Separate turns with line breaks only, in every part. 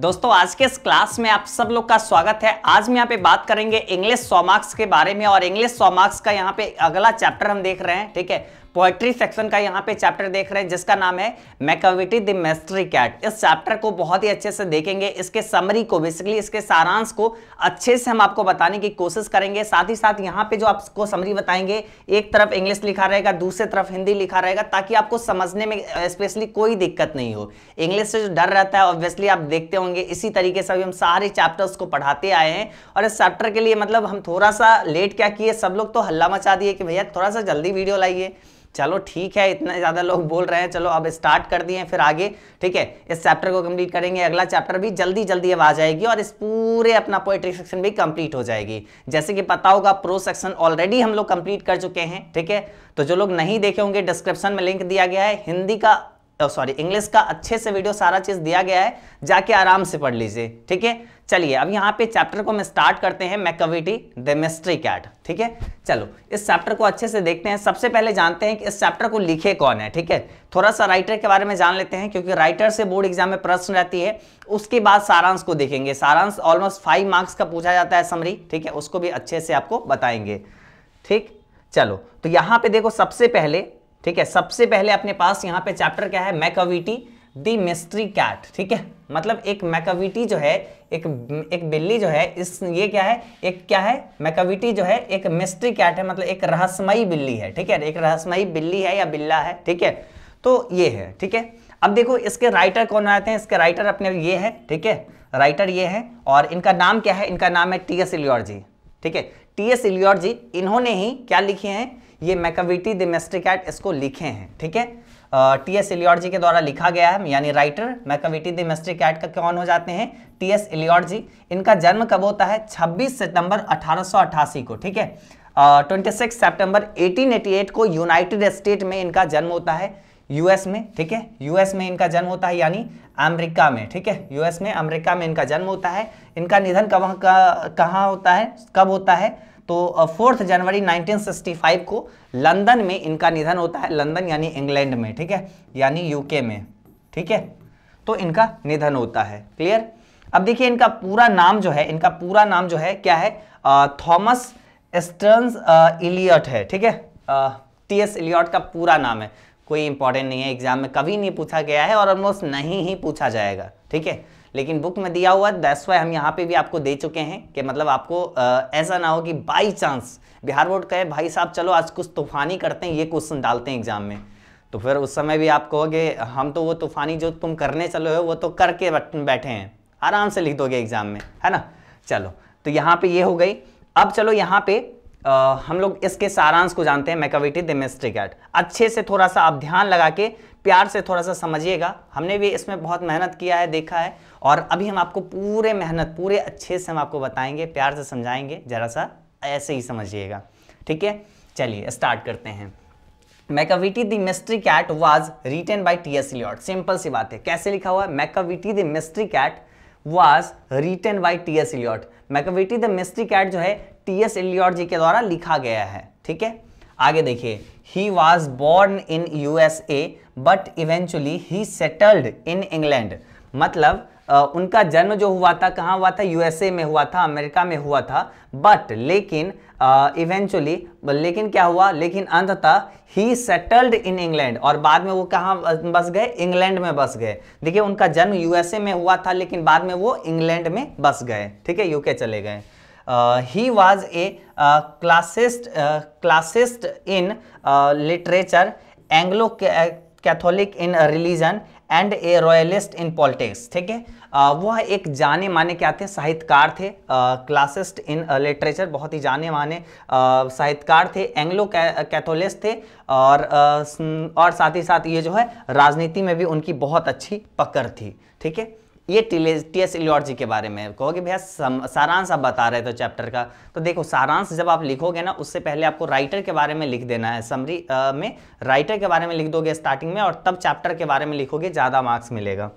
दोस्तों आज के इस क्लास में आप सब लोग का स्वागत है आज हम यहाँ पे बात करेंगे इंग्लिश सौ मार्क्स के बारे में और इंग्लिश सौ मार्क्स का यहाँ पे अगला चैप्टर हम देख रहे हैं ठीक है पोएट्री सेक्शन का यहाँ पे चैप्टर देख रहे हैं जिसका नाम है मैकविटी द मेस्ट्री कैट इस चैप्टर को बहुत ही अच्छे से देखेंगे इसके समरी को बेसिकली इसके सारांश को अच्छे से हम आपको बताने की कोशिश करेंगे साथ ही साथ यहाँ पे जो आपको समरी बताएंगे एक तरफ इंग्लिश लिखा रहेगा दूसरे तरफ हिंदी लिखा रहेगा ताकि आपको समझने में स्पेशली कोई दिक्कत नहीं हो इंग्लिश से जो डर रहता है ऑब्वियसली आप देखते होंगे इसी तरीके से हम सारे चैप्टर्स को पढ़ाते आए हैं और इस चैप्टर के लिए मतलब हम थोड़ा सा लेट क्या किए सब लोग तो हल्ला मचा दिए कि भैया थोड़ा सा जल्दी वीडियो लाइए चलो ठीक है इतना ज़्यादा लोग बोल रहे हैं चलो अब स्टार्ट कर दिए फिर आगे ठीक है इस चैप्टर को कंप्लीट करेंगे अगला चैप्टर भी जल्दी जल्दी अब आ जाएगी और इस पूरे अपना पोएट्री सेक्शन भी कंप्लीट हो जाएगी जैसे कि पता होगा प्रो सेक्शन ऑलरेडी हम लोग कंप्लीट कर चुके हैं ठीक है तो जो लोग नहीं देखे होंगे डिस्क्रिप्शन में लिंक दिया गया है हिंदी का सॉरी इंग्लिश का अच्छे से वीडियो सारा चीज़ दिया गया है जाके आराम से पढ़ लीजिए ठीक है चलिए अब यहाँ पे चैप्टर को हम स्टार्ट करते हैं मैकविटी द मिस्ट्री कैट ठीक है चलो इस चैप्टर को अच्छे से देखते हैं सबसे पहले जानते हैं कि इस चैप्टर को लिखे कौन है ठीक है थोड़ा सा राइटर के बारे में जान लेते हैं क्योंकि राइटर से बोर्ड एग्जाम में प्रश्न रहती है उसके बाद सारांश को देखेंगे सारांश ऑलमोस्ट फाइव मार्क्स का पूछा जाता है समरी ठीक है उसको भी अच्छे से आपको बताएंगे ठीक चलो तो यहाँ पे देखो सबसे पहले ठीक है सबसे पहले अपने पास यहाँ पे चैप्टर क्या है मैकविटी दी मिस्ट्री कैट ठीक है मतलब एक मैकविटी जो है एक एक बिल्ली जो है इस ये क्या है एक क्या है मैकविटी जो है एक मिस्ट्री कैट है मतलब एक रहस्यमयी बिल्ली है ठीक है एक रहस्यमयी बिल्ली है या बिल्ला है ठीक है तो ये है ठीक है अब देखो इसके राइटर कौन आते हैं इसके राइटर अपने ये है ठीक है राइटर ये है और इनका नाम क्या है इनका नाम है टी एस इलियोर जी ठीक है टी एस इलियोर जी इन्होंने ही क्या लिखे हैं ये मैकाविटी दिमेस्टिकैट इसको लिखे हैं ठीक है टी एस एलियॉर्ड जी के द्वारा लिखा गया है यानी राइटर मैकाविटी दिमेस्टिकैट का कौन हो जाते हैं टी एस एलियॉर्ड जी इनका जन्म कब होता है 26 सितंबर 1888 को ठीक है ट्वेंटी सिक्स सेप्टेम्बर एटीन को यूनाइटेड स्टेट में इनका जन्म होता है यूएस में ठीक है यूएस में इनका जन्म होता है यानी अमेरिका में ठीक है यूएस में अमेरिका में इनका जन्म होता है इनका निधन कब कहाँ होता है कब होता है तो फोर्थ जनवरी 1965 को लंदन में इनका निधन होता है लंदन यानी इंग्लैंड में ठीक है यानी यूके में ठीक है तो इनका निधन होता है क्लियर अब देखिए इनका पूरा नाम जो है इनका पूरा नाम जो है क्या है थॉमस एस्टर्न इलियट है ठीक है टी एस इलियट का पूरा नाम है कोई इंपॉर्टेंट नहीं है एग्जाम में कभी नहीं पूछा गया है और ऑलमोस्ट नहीं ही पूछा जाएगा ठीक है लेकिन बुक में दिया हुआ दैट्स वाई हम यहाँ पे भी आपको दे चुके हैं कि मतलब आपको आ, ऐसा ना हो कि बाई चांस बिहार बोर्ड कहे भाई साहब चलो आज कुछ तूफानी करते हैं ये क्वेश्चन डालते हैं एग्जाम में तो फिर उस समय भी आप कहोगे हम तो वो तूफानी जो तुम करने चलो हो वो तो करके बैठे हैं आराम से लिख दोगे एग्जाम में है ना चलो तो यहाँ पे ये हो गई अब चलो यहाँ पे आ, हम लोग इसके सारांश को जानते हैं मैकाविटी डेमेस्टिक कैट अच्छे से थोड़ा सा आप ध्यान लगा के प्यार से थोड़ा सा समझिएगा हमने भी इसमें बहुत मेहनत किया है देखा है और अभी हम आपको पूरे मेहनत पूरे अच्छे से हम आपको बताएंगे प्यार से समझाएंगे ज़रा सा ऐसे ही समझिएगा ठीक है चलिए स्टार्ट करते हैं Macavity the mystery cat was written by T S Eliot simple सी बात है कैसे लिखा हुआ है Macavity the mystery cat was written by T S Eliot Macavity the mystery cat जो है टी एस एलियॉट जी के द्वारा लिखा गया है ठीक है आगे देखिए he was born in U S A but eventually he settled in England मतलब उनका जन्म जो हुआ था कहाँ हुआ था यूएसए में हुआ था अमेरिका में हुआ था बट लेकिन इवेंचुअली लेकिन क्या हुआ लेकिन अंततः ही सेटल्ड इन इंग्लैंड और बाद में वो कहाँ बस गए इंग्लैंड में बस गए देखिए उनका जन्म यूएसए में हुआ था लेकिन बाद में वो इंग्लैंड में बस गए ठीक है यूके चले गए he was a classicist classicist in literature Anglo Catholic in religion and a royalist in politics ठीक है uh, वह एक जाने माने क्या थे साहित्यकार थे क्लासिस्ट इन लिटरेचर बहुत ही जाने माने uh, साहित्यकार थे एंग्लो कैथोलिस्ट uh, थे और और साथ ही साथ ये जो है राजनीति में भी उनकी बहुत अच्छी पकड़ थी ठीक है ये टी एस के बारे में कहोगे भैया सारांश आप बता रहे थे चैप्टर का तो देखो सारांश जब आप लिखोगे ना उससे पहले आपको राइटर के बारे में लिख देना है समरी आ, में राइटर के बारे में लिख दोगे स्टार्टिंग में और तब चैप्टर के बारे में लिखोगे ज़्यादा मार्क्स मिलेगा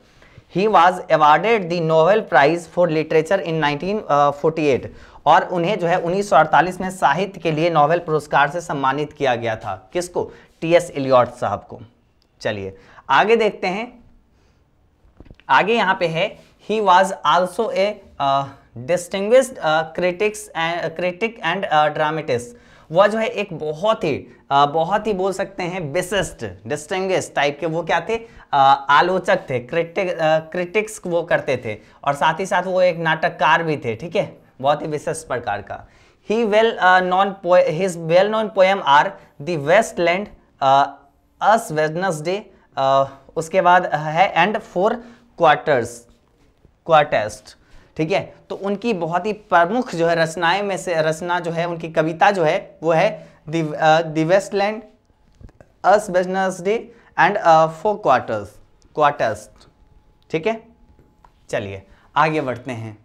he was awarded the Nobel prize for literature in nineteen और उन्हें जो है उन्नीस में साहित्य के लिए नोवेल पुरस्कार से सम्मानित किया गया था किसको टी एस साहब को चलिए आगे देखते हैं आगे यहाँ पे है he was also a distinguished critics critic and dramatist वह जो है एक बहुत ही आ, uh, बहुत ही बोल सकते हैं बेसिस्ट डिस्टिंग टाइप के वो क्या थे आ, uh, आलोचक थे क्रिटिक आ, क्रिटिक्स वो करते थे और साथ ही साथ वो एक नाटककार भी थे ठीक है बहुत ही विशिष्ट प्रकार का ही well known his well known poem are the waste land ash Wednesday उसके बाद है एंड फोर क्वार्टर्स क्वार्टेस्ट ठीक है तो उनकी बहुत ही प्रमुख जो है रचनाएं में से रचना जो है उनकी कविता जो है वो है the Waste Land Ash business day and four quarters quartets ठीक है चलिए आगे बढ़ते हैं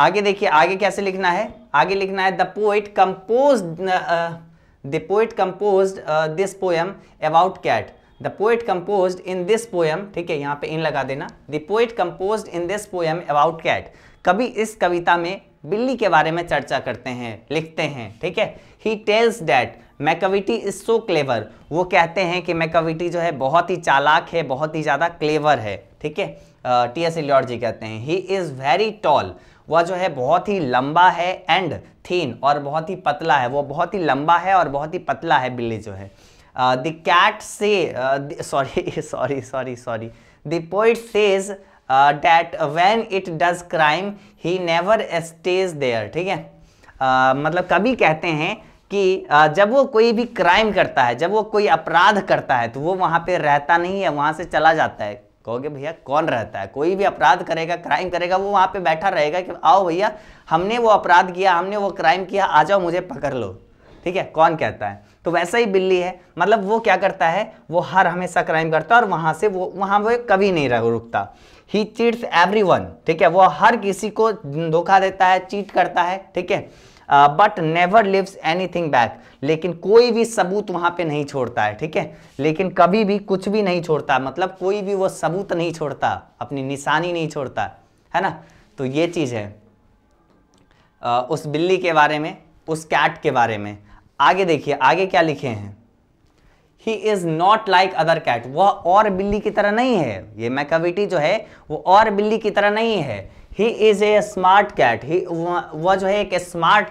आगे देखिए आगे कैसे लिखना है आगे लिखना है the poet compose the poet compose this poem about cat the poet compose in this poem ठीक है यहाँ पे इन लगा देना the poet compose in this poem about cat कभी इस कविता में बिल्ली के बारे में चर्चा करते हैं लिखते हैं ठीक है he tells that Macavity is so clever वो कहते हैं कि मैकविटी जो है बहुत ही चालाक है बहुत ही ज़्यादा क्लेवर है ठीक है टी एस एलियॉट जी कहते हैं ही इज़ वेरी टॉल वह जो है बहुत ही लंबा है एंड थीन और बहुत ही पतला है वो बहुत ही लंबा है और बहुत ही पतला है बिल्ली जो है द कैट से sorry sorry sorry sorry the poet says that when it does crime he never stays there ठीक है uh, मतलब कभी कहते हैं कि uh, जब वो कोई भी क्राइम करता है जब वो कोई अपराध करता है तो वो वहाँ पे रहता नहीं है वहाँ से चला जाता है कहोगे भैया कौन रहता है कोई भी अपराध करेगा क्राइम करेगा वो वहाँ पे बैठा रहेगा कि आओ भैया हमने वो अपराध किया हमने वो क्राइम किया आ जाओ मुझे पकड़ लो ठीक है कौन कहता है तो वैसा ही बिल्ली है मतलब वो क्या करता है वो हर हमेशा क्राइम करता है और वहाँ से वो वहाँ वो कभी नहीं रुकता ही चीट्स एवरी ठीक है वो हर किसी को धोखा देता है चीट करता है ठीक है but never leaves anything back लेकिन कोई भी सबूत वहाँ पे नहीं छोड़ता है ठीक है लेकिन कभी भी कुछ भी नहीं छोड़ता मतलब कोई भी वो सबूत नहीं छोड़ता अपनी निशानी नहीं छोड़ता है ना तो ये चीज़ है उस बिल्ली के बारे में उस कैट के बारे में आगे देखिए आगे क्या लिखे हैं he is not like other cat वह और बिल्ली की तरह नहीं है ये मैकविटी जो है वो और बिल्ली की तरह नहीं है he is a smart cat he वह जो है एक स्मार्ट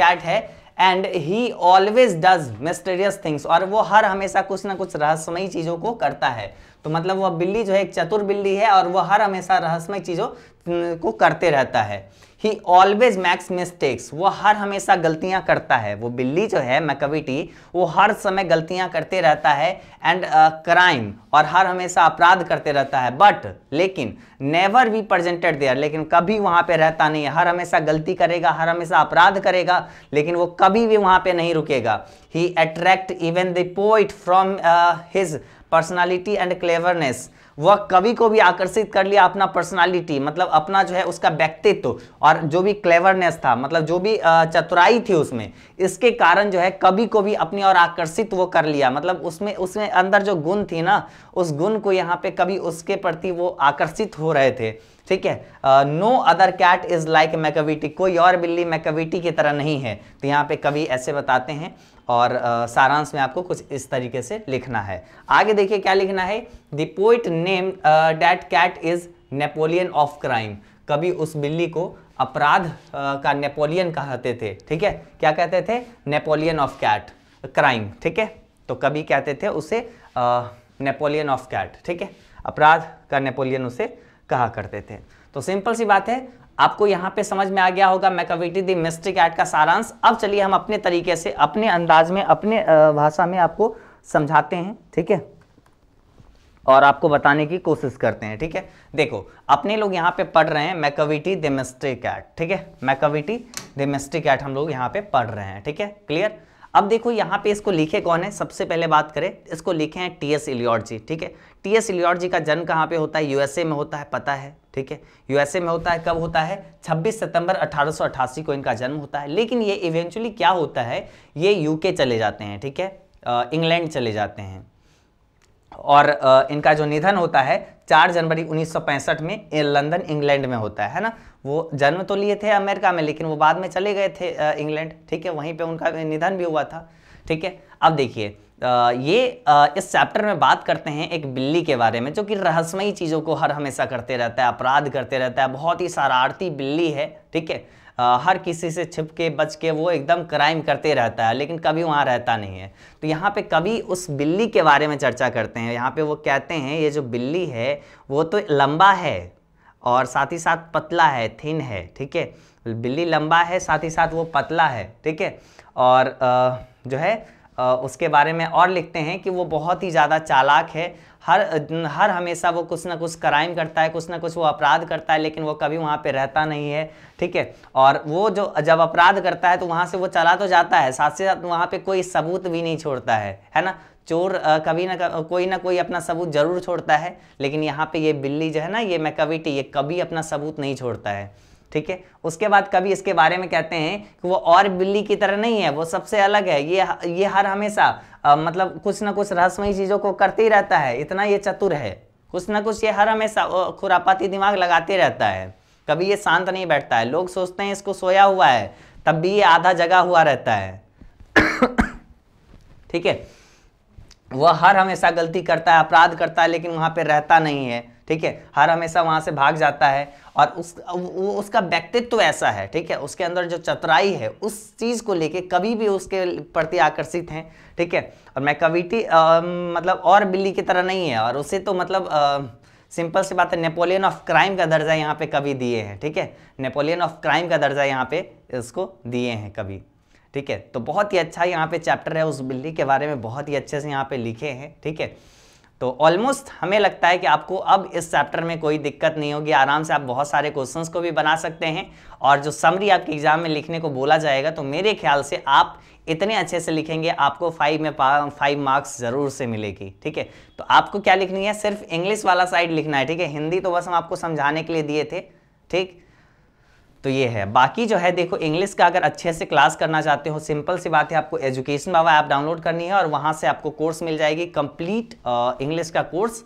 कैट है and he always does mysterious things और वो हर हमेशा कुछ ना कुछ रहस्यमयी चीज़ों को करता है तो मतलब वह बिल्ली जो है एक चतुर बिल्ली है और वह हर हमेशा रहस्यमय चीज़ों को करते रहता है ही ऑलवेज मैक्स मिस्टेक्स वो हर हमेशा गलतियां करता है वो बिल्ली जो है मैकविटी वो हर समय गलतियां करते रहता है एंड क्राइम uh, और हर हमेशा अपराध करते रहता है बट लेकिन नेवर भी प्रजेंटेड देयर लेकिन कभी वहाँ पे रहता नहीं है हर हमेशा गलती करेगा हर हमेशा अपराध करेगा लेकिन वो कभी भी वहाँ पे नहीं रुकेगा he attract even the poet from his personality and cleverness वह कवि को भी आकर्षित कर लिया अपना पर्सनालिटी मतलब अपना जो है उसका व्यक्तित्व और जो भी क्लेवरनेस था मतलब जो भी चतुराई थी उसमें इसके कारण जो है कवि को भी अपनी और आकर्षित वो कर लिया मतलब उसमें उसमें अंदर जो गुण थी ना उस गुण को यहाँ पे कभी उसके प्रति वो आकर्षित हो रहे थे ठीक है no other cat is like Macavity कोई और बिल्ली मैकविटी की तरह नहीं है तो यहाँ पे कवि ऐसे बताते हैं और uh, सारांश में आपको कुछ इस तरीके से लिखना है आगे देखिए क्या लिखना है the poet name that cat is Napoleon of crime कभी उस बिल्ली को अपराध uh, का नेपोलियन कहते थे ठीक है क्या कहते थे नेपोलियन ऑफ कैट क्राइम ठीक है तो कभी कहते थे उसे नेपोलियन ऑफ कैट ठीक है अपराध का नेपोलियन उसे कहा करते थे तो सिंपल सी बात है आपको यहाँ पे समझ में आ गया होगा मैकाविटी दी मिस्टिक एड का सारांश अब चलिए हम अपने तरीके से अपने अंदाज में अपने भाषा में आपको समझाते हैं ठीक है और आपको बताने की कोशिश करते हैं ठीक है देखो अपने लोग यहाँ पे पढ़ रहे हैं मैकविटी द मिस्ट्री ठीक है मैकविटी द मिस्ट्री हम लोग यहाँ पे पढ़ रहे हैं ठीक है क्लियर अब देखो यहाँ पे इसको लिखे कौन है सबसे पहले बात करें इसको लिखे हैं टी एस इलियॉट जी ठीक है टी एस इलियॉट जी का जन्म कहाँ पे होता है यूएसए में होता है पता है ठीक है यूएसए में होता है कब होता है 26 सितंबर 1888 को इनका जन्म होता है लेकिन ये इवेंचुअली क्या होता है ये यूके चले जाते हैं ठीक है इंग्लैंड चले जाते हैं और इनका जो निधन होता है 4 जनवरी 1965 में लंदन इंग्लैंड में होता है ना वो जन्म तो लिए थे अमेरिका में लेकिन वो बाद में चले गए थे इंग्लैंड ठीक है वहीं पे उनका निधन भी हुआ था ठीक है अब देखिए ये इस चैप्टर में बात करते हैं एक बिल्ली के बारे में जो कि रहस्यमयी चीज़ों को हर हमेशा करते रहता है अपराध करते रहता है बहुत ही शरारती बिल्ली है ठीक है हर किसी से छिप के बच के वो एकदम क्राइम करते रहता है लेकिन कभी वहाँ रहता नहीं है तो यहाँ पे कभी उस बिल्ली के बारे में चर्चा करते हैं यहाँ पे वो कहते हैं ये जो बिल्ली है वो तो लंबा है और साथ ही साथ पतला है थिन है ठीक है बिल्ली लंबा है साथ ही साथ वो पतला है ठीक है और जो है उसके बारे में और लिखते हैं कि वो बहुत ही ज़्यादा चालाक है हर हर हमेशा वो कुछ ना कुछ क्राइम करता है कुछ ना कुछ वो अपराध करता है लेकिन वो कभी वहाँ पे रहता नहीं है ठीक है और वो जो जब अपराध करता है तो वहाँ से वो चला तो जाता है साथ ही साथ वहाँ पर कोई सबूत भी नहीं छोड़ता है है ना चोर कभी ना कभी कोई ना कोई अपना सबूत जरूर छोड़ता है लेकिन यहाँ पर ये बिल्ली जो है ना ये मैकविटी ये कभी अपना सबूत नहीं छोड़ता है ठीक है उसके बाद कभी इसके बारे में कहते हैं कि वो और बिल्ली की तरह नहीं है वो सबसे अलग है ये ये हर हमेशा आ, मतलब कुछ ना कुछ रहस्यमयी चीज़ों को करते ही रहता है इतना ये चतुर है कुछ ना कुछ ये हर हमेशा खुरापाती दिमाग लगाते रहता है कभी ये शांत नहीं बैठता है लोग सोचते हैं इसको सोया हुआ है तब भी ये आधा जगा हुआ रहता है ठीक है वह हर हमेशा गलती करता है अपराध करता है लेकिन वहाँ पे रहता नहीं है ठीक है हर हमेशा वहाँ से भाग जाता है और उस वो उसका व्यक्तित्व तो ऐसा है ठीक है उसके अंदर जो चतुराई है उस चीज़ को लेके कभी भी उसके प्रति आकर्षित हैं ठीक है और मैं कविटी मतलब और बिल्ली की तरह नहीं है और उसे तो मतलब आ, सिंपल सी बात है नेपोलियन ऑफ क्राइम का दर्जा यहाँ पे कभी दिए हैं ठीक है नेपोलियन ऑफ क्राइम का दर्जा यहाँ पे इसको दिए हैं कभी ठीक है तो बहुत ही अच्छा यहाँ पे चैप्टर है उस बिल्ली के बारे में बहुत ही अच्छे से यहाँ पे लिखे हैं ठीक है तो ऑलमोस्ट हमें लगता है कि आपको अब इस चैप्टर में कोई दिक्कत नहीं होगी आराम से आप बहुत सारे क्वेश्चंस को भी बना सकते हैं और जो समरी आपके एग्जाम में लिखने को बोला जाएगा तो मेरे ख्याल से आप इतने अच्छे से लिखेंगे आपको फाइव में फाइव मार्क्स जरूर से मिलेगी ठीक है तो आपको क्या लिखनी है सिर्फ इंग्लिश वाला साइड लिखना है ठीक है हिंदी तो बस हम आपको समझाने के लिए दिए थे ठीक तो ये है बाकी जो है देखो इंग्लिश का अगर अच्छे से क्लास करना चाहते हो सिंपल सी बात है आपको एजुकेशन बाबा ऐप डाउनलोड करनी है और वहाँ से आपको कोर्स मिल जाएगी कंप्लीट इंग्लिश uh, का कोर्स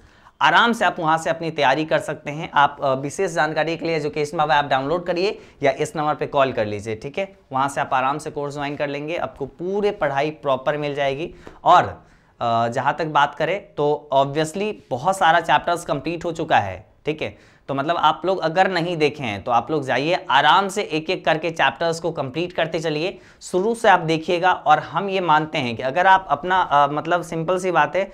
आराम से आप वहाँ से अपनी तैयारी कर सकते हैं आप uh, विशेष जानकारी के लिए एजुकेशन बाबा ऐप डाउनलोड करिए या इस नंबर पर कॉल कर लीजिए ठीक है वहाँ से आप आराम से कोर्स ज्वाइन कर लेंगे आपको पूरे पढ़ाई प्रॉपर मिल जाएगी और uh, जहाँ तक बात करें तो ऑब्वियसली बहुत सारा चैप्टर्स कंप्लीट हो चुका है ठीक है तो मतलब आप लोग अगर नहीं देखे हैं तो आप लोग जाइए आराम से एक एक करके चैप्टर्स को कंप्लीट करते चलिए शुरू से आप देखिएगा और हम ये मानते हैं कि अगर आप अपना आ, मतलब सिंपल सी बात है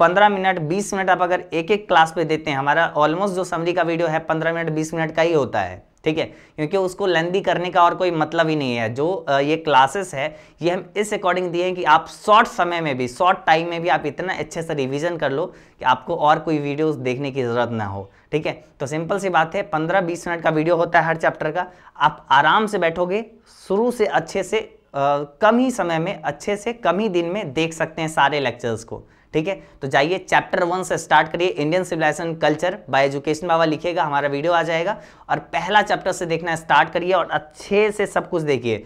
पंद्रह मिनट बीस मिनट आप अगर एक एक क्लास पे देते हैं हमारा ऑलमोस्ट जो समरी का वीडियो है पंद्रह मिनट बीस मिनट का ही होता है ठीक है क्योंकि उसको लेंदी करने का और कोई मतलब ही नहीं है जो ये क्लासेस है ये हम इस अकॉर्डिंग दिए हैं कि आप शॉर्ट समय में भी शॉर्ट टाइम में भी आप इतना अच्छे से रिवीजन कर लो कि आपको और कोई वीडियोस देखने की ज़रूरत ना हो ठीक है तो सिंपल सी बात है पंद्रह बीस मिनट का वीडियो होता है हर चैप्टर का आप आराम से बैठोगे शुरू से अच्छे से आ, कम ही समय में अच्छे से कम ही दिन में देख सकते हैं सारे लेक्चर्स को ठीक है तो जाइए चैप्टर वन से स्टार्ट करिए Indian civilisation culture by education बाबा लिखेगा हमारा वीडियो आ जाएगा और पहला चैप्टर से देखना स्टार्ट करिए और अच्छे से सब कुछ देखिए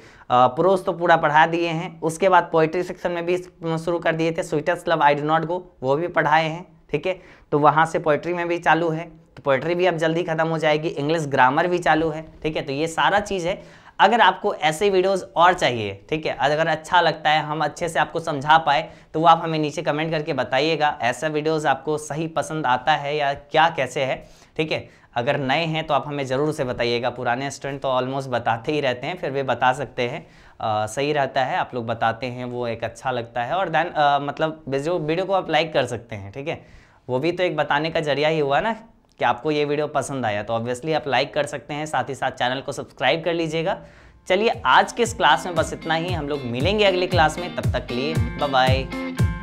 पुरोस तो पूरा पढ़ा दिए हैं उसके बाद पोइट्री सेक्शन में भी शुरू कर दिए थे sweetest love I do not go वो भी पढ़ाए हैं ठीक है तो वहाँ से पोइट्री में भी चालू है तो पोइट्री भी अब जल्दी खत्म हो जाएगी इंग्लिश ग्रामर भी चालू है ठीक है तो ये सारा चीज़ है अगर आपको ऐसे वीडियोस और चाहिए ठीक है अगर अच्छा लगता है हम अच्छे से आपको समझा पाए तो वो आप हमें नीचे कमेंट करके बताइएगा ऐसा वीडियोस आपको सही पसंद आता है या क्या कैसे है ठीक है अगर नए हैं तो आप हमें ज़रूर से बताइएगा पुराने स्टूडेंट तो ऑलमोस्ट बताते ही रहते हैं फिर भी बता सकते हैं आ, सही रहता है आप लोग बताते हैं वो एक अच्छा लगता है और देन मतलब जो वीडियो को आप लाइक कर सकते हैं ठीक है वो भी तो एक बताने का जरिया ही हुआ ना कि आपको ये वीडियो पसंद आया तो ऑब्वियसली आप लाइक कर सकते हैं साथ ही साथ चैनल को सब्सक्राइब कर लीजिएगा चलिए आज के इस क्लास में बस इतना ही हम लोग मिलेंगे अगली क्लास में तब तक के लिए बाय